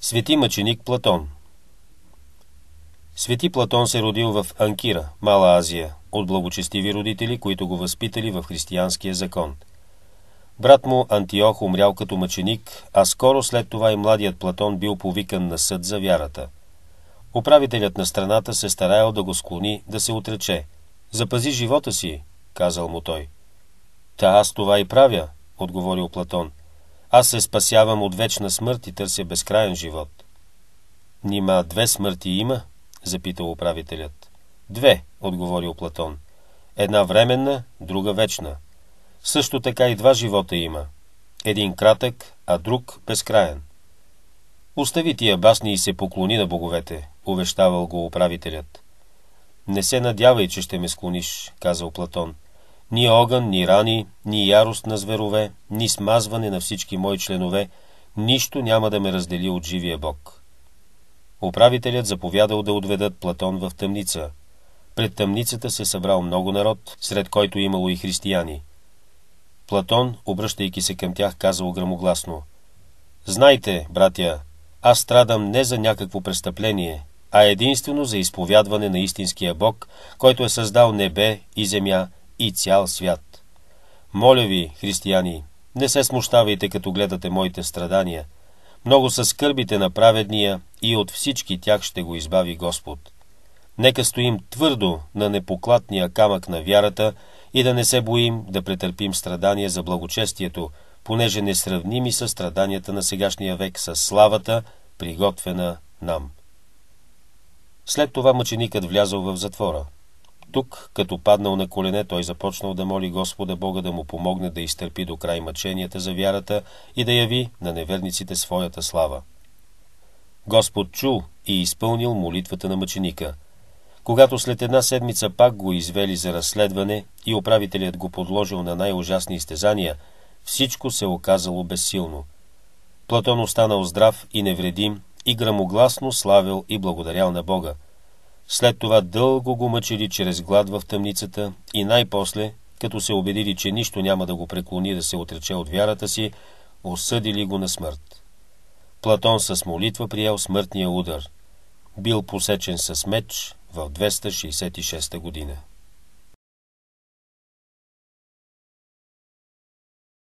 Свети мъченик Платон Свети Платон се родил в Анкира, Мала Азия, от благочестиви родители, които го възпитали в християнския закон. Брат му Антиох умрял като мъченик, а скоро след това и младият Платон бил повикан на съд за вярата. Управителят на страната се стараял да го склони да се отрече. «Запази живота си», казал му той. Та аз това и правя, отговорил Платон. Аз се спасявам от вечна смърт и търся безкрайен живот. Нима две смърти има? запитал управителят. Две, отговорил Платон. Една временна, друга вечна. Също така и два живота има. Един кратък, а друг безкраен. Остави тия басни и се поклони на боговете, увещавал го управителят. Не се надявай, че ще ме склониш, казал Платон. Ни огън, ни рани, ни ярост на зверове, ни смазване на всички мои членове, нищо няма да ме раздели от живия Бог. Управителят заповядал да отведат Платон в тъмница. Пред тъмницата се събрал много народ, сред който имало и християни. Платон, обръщайки се към тях, казал грамогласно. Знайте, братя, аз страдам не за някакво престъпление, а единствено за изповядване на истинския Бог, който е създал небе и земя, и цял свят. Моля ви, християни, не се смущавайте, като гледате моите страдания. Много са скърбите на праведния и от всички тях ще го избави Господ. Нека стоим твърдо на непоклатния камък на вярата и да не се боим да претърпим страдания за благочестието, понеже несравними са страданията на сегашния век с славата, приготвена нам. След това мъченикът влязъл в затвора. Тук, като паднал на колене, той започнал да моли Господа Бога да му помогне да изтърпи до край мъченията за вярата и да яви на неверниците своята слава. Господ чул и изпълнил молитвата на мъченика. Когато след една седмица пак го извели за разследване и управителят го подложил на най-ужасни изтезания, всичко се оказало безсилно. Платон останал здрав и невредим и грамогласно славил и благодарял на Бога. След това дълго го мъчили чрез глад в тъмницата и най-после, като се убедили, че нищо няма да го преклони да се отрече от вярата си, осъдили го на смърт. Платон с молитва приел смъртния удар. Бил посечен с меч в 266 година.